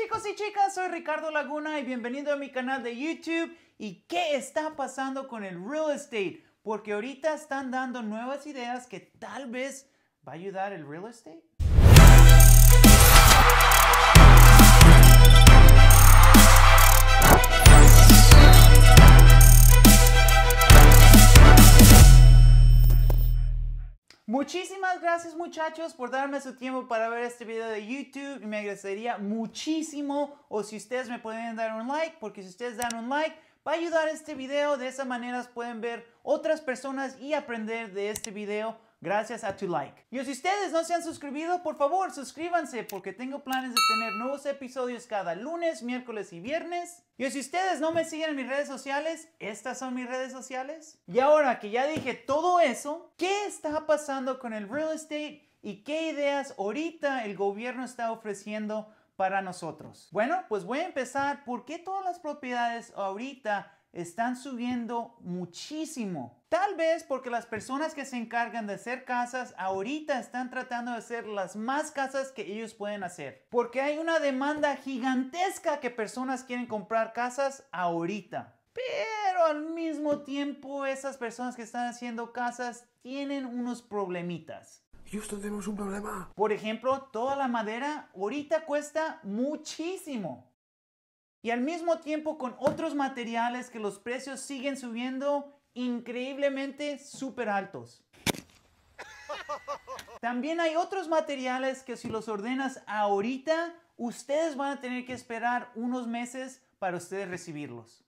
chicos y chicas, soy Ricardo Laguna y bienvenido a mi canal de YouTube. ¿Y qué está pasando con el real estate? Porque ahorita están dando nuevas ideas que tal vez va a ayudar el real estate. Muchísimas gracias muchachos por darme su tiempo para ver este video de YouTube y me agradecería muchísimo o si ustedes me pueden dar un like porque si ustedes dan un like va a ayudar este video. De esa manera pueden ver otras personas y aprender de este video gracias a tu like. Y si ustedes no se han suscribido, por favor suscríbanse porque tengo planes de tener nuevos episodios cada lunes, miércoles y viernes. Y si ustedes no me siguen en mis redes sociales, estas son mis redes sociales. Y ahora que ya dije todo eso, ¿qué está pasando con el real estate y qué ideas ahorita el gobierno está ofreciendo? para nosotros. Bueno, pues voy a empezar. ¿Por qué todas las propiedades ahorita están subiendo muchísimo. Tal vez porque las personas que se encargan de hacer casas ahorita están tratando de hacer las más casas que ellos pueden hacer. Porque hay una demanda gigantesca que personas quieren comprar casas ahorita. Pero al mismo tiempo esas personas que están haciendo casas tienen unos problemitas. Houston, tenemos un problema. Por ejemplo, toda la madera ahorita cuesta muchísimo. Y al mismo tiempo con otros materiales que los precios siguen subiendo increíblemente súper altos. También hay otros materiales que si los ordenas ahorita, ustedes van a tener que esperar unos meses para ustedes recibirlos.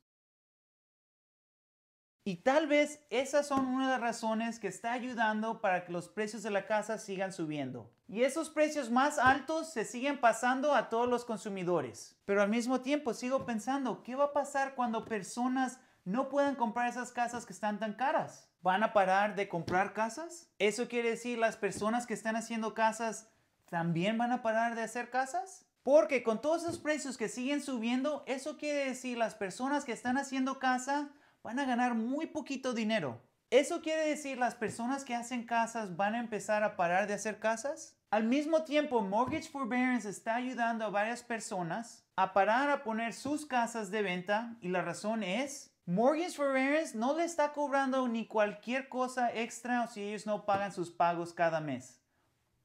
Y tal vez esas son una de las razones que está ayudando para que los precios de la casa sigan subiendo. Y esos precios más altos se siguen pasando a todos los consumidores. Pero al mismo tiempo sigo pensando, ¿qué va a pasar cuando personas no puedan comprar esas casas que están tan caras? ¿Van a parar de comprar casas? ¿Eso quiere decir las personas que están haciendo casas también van a parar de hacer casas? Porque con todos esos precios que siguen subiendo, eso quiere decir las personas que están haciendo casa van a ganar muy poquito dinero. ¿Eso quiere decir las personas que hacen casas van a empezar a parar de hacer casas? Al mismo tiempo, Mortgage Forbearance está ayudando a varias personas a parar a poner sus casas de venta y la razón es, Mortgage Forbearance no le está cobrando ni cualquier cosa extra si ellos no pagan sus pagos cada mes.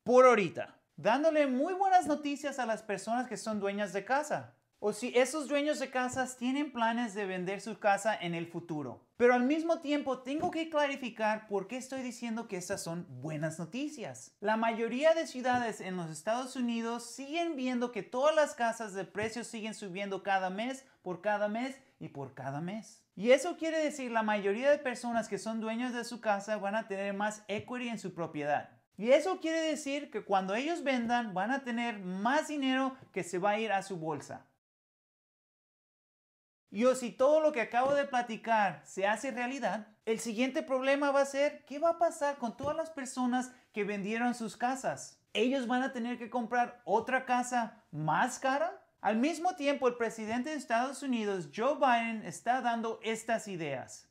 Por ahorita, dándole muy buenas noticias a las personas que son dueñas de casa o si esos dueños de casas tienen planes de vender su casa en el futuro. Pero al mismo tiempo tengo que clarificar por qué estoy diciendo que esas son buenas noticias. La mayoría de ciudades en los Estados Unidos siguen viendo que todas las casas de precios siguen subiendo cada mes, por cada mes y por cada mes. Y eso quiere decir la mayoría de personas que son dueños de su casa van a tener más equity en su propiedad. Y eso quiere decir que cuando ellos vendan van a tener más dinero que se va a ir a su bolsa. Y si todo lo que acabo de platicar se hace realidad, el siguiente problema va a ser qué va a pasar con todas las personas que vendieron sus casas. Ellos van a tener que comprar otra casa más cara. Al mismo tiempo, el presidente de Estados Unidos, Joe Biden, está dando estas ideas.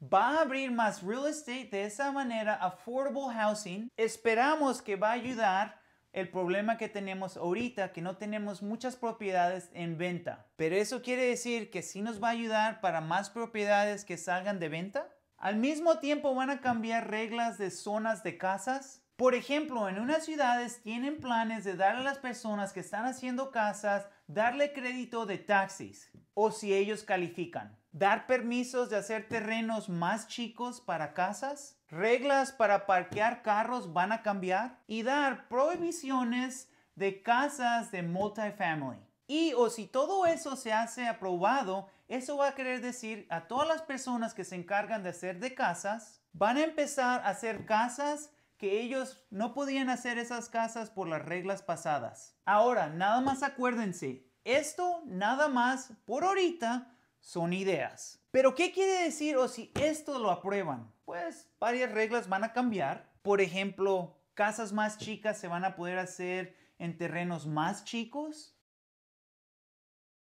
Va a abrir más real estate de esa manera, affordable housing. Esperamos que va a ayudar el problema que tenemos ahorita, que no tenemos muchas propiedades en venta. Pero eso quiere decir que sí nos va a ayudar para más propiedades que salgan de venta. Al mismo tiempo van a cambiar reglas de zonas de casas. Por ejemplo, en unas ciudades tienen planes de dar a las personas que están haciendo casas, darle crédito de taxis o si ellos califican dar permisos de hacer terrenos más chicos para casas, reglas para parquear carros van a cambiar y dar prohibiciones de casas de multifamily. Y o si todo eso se hace aprobado, eso va a querer decir a todas las personas que se encargan de hacer de casas, van a empezar a hacer casas que ellos no podían hacer esas casas por las reglas pasadas. Ahora, nada más acuérdense, esto nada más por ahorita son ideas. Pero ¿qué quiere decir o si esto lo aprueban? Pues varias reglas van a cambiar. Por ejemplo, casas más chicas se van a poder hacer en terrenos más chicos.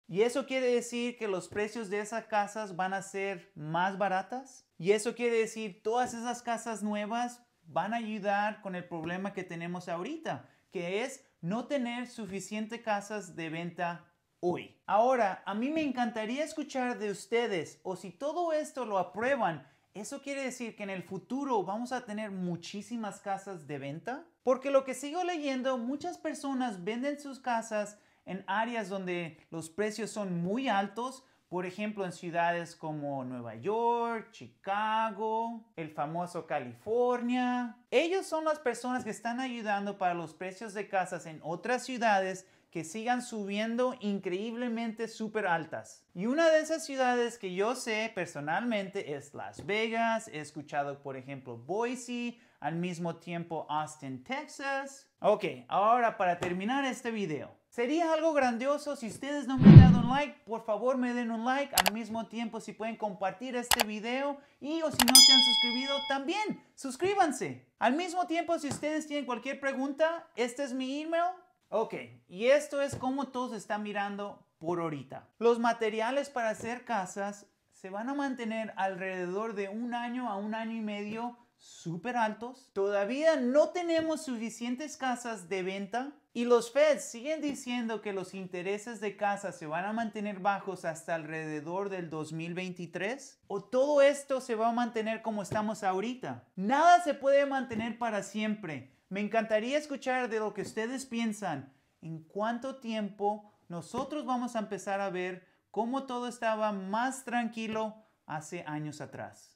Y eso quiere decir que los precios de esas casas van a ser más baratas. Y eso quiere decir que todas esas casas nuevas van a ayudar con el problema que tenemos ahorita, que es no tener suficiente casas de venta hoy. Ahora, a mí me encantaría escuchar de ustedes o si todo esto lo aprueban, eso quiere decir que en el futuro vamos a tener muchísimas casas de venta. Porque lo que sigo leyendo, muchas personas venden sus casas en áreas donde los precios son muy altos, por ejemplo, en ciudades como Nueva York, Chicago, el famoso California. Ellos son las personas que están ayudando para los precios de casas en otras ciudades que sigan subiendo increíblemente súper altas. Y una de esas ciudades que yo sé personalmente es Las Vegas, he escuchado por ejemplo Boise, al mismo tiempo Austin, Texas. Ok, ahora para terminar este video. Sería algo grandioso si ustedes no me han dado un like, por favor me den un like, al mismo tiempo si pueden compartir este video y o si no se han suscrito también, suscríbanse. Al mismo tiempo si ustedes tienen cualquier pregunta, este es mi email, Ok, y esto es como todos están mirando por ahorita. Los materiales para hacer casas se van a mantener alrededor de un año a un año y medio súper altos. Todavía no tenemos suficientes casas de venta y los Feds siguen diciendo que los intereses de casa se van a mantener bajos hasta alrededor del 2023. ¿O todo esto se va a mantener como estamos ahorita? Nada se puede mantener para siempre. Me encantaría escuchar de lo que ustedes piensan. ¿En cuánto tiempo nosotros vamos a empezar a ver cómo todo estaba más tranquilo hace años atrás?